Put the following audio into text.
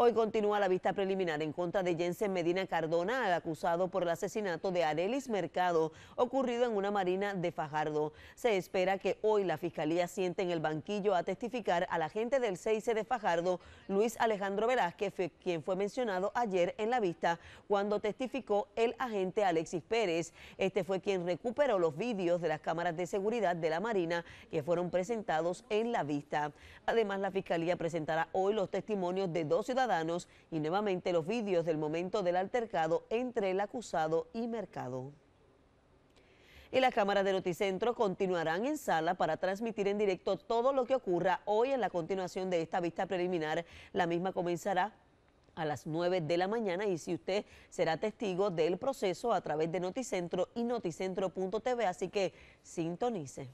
Hoy continúa la vista preliminar en contra de Jensen Medina Cardona, acusado por el asesinato de Arelis Mercado, ocurrido en una marina de Fajardo. Se espera que hoy la fiscalía siente en el banquillo a testificar al agente del 6 de Fajardo, Luis Alejandro Velázquez, quien fue mencionado ayer en la vista cuando testificó el agente Alexis Pérez. Este fue quien recuperó los vídeos de las cámaras de seguridad de la marina que fueron presentados en la vista. Además, la fiscalía presentará hoy los testimonios de dos ciudadanos y nuevamente los vídeos del momento del altercado entre el acusado y Mercado. Y las cámaras de Noticentro continuarán en sala para transmitir en directo todo lo que ocurra hoy en la continuación de esta vista preliminar. La misma comenzará a las 9 de la mañana y si usted será testigo del proceso a través de Noticentro y noticentro.tv, así que sintonice.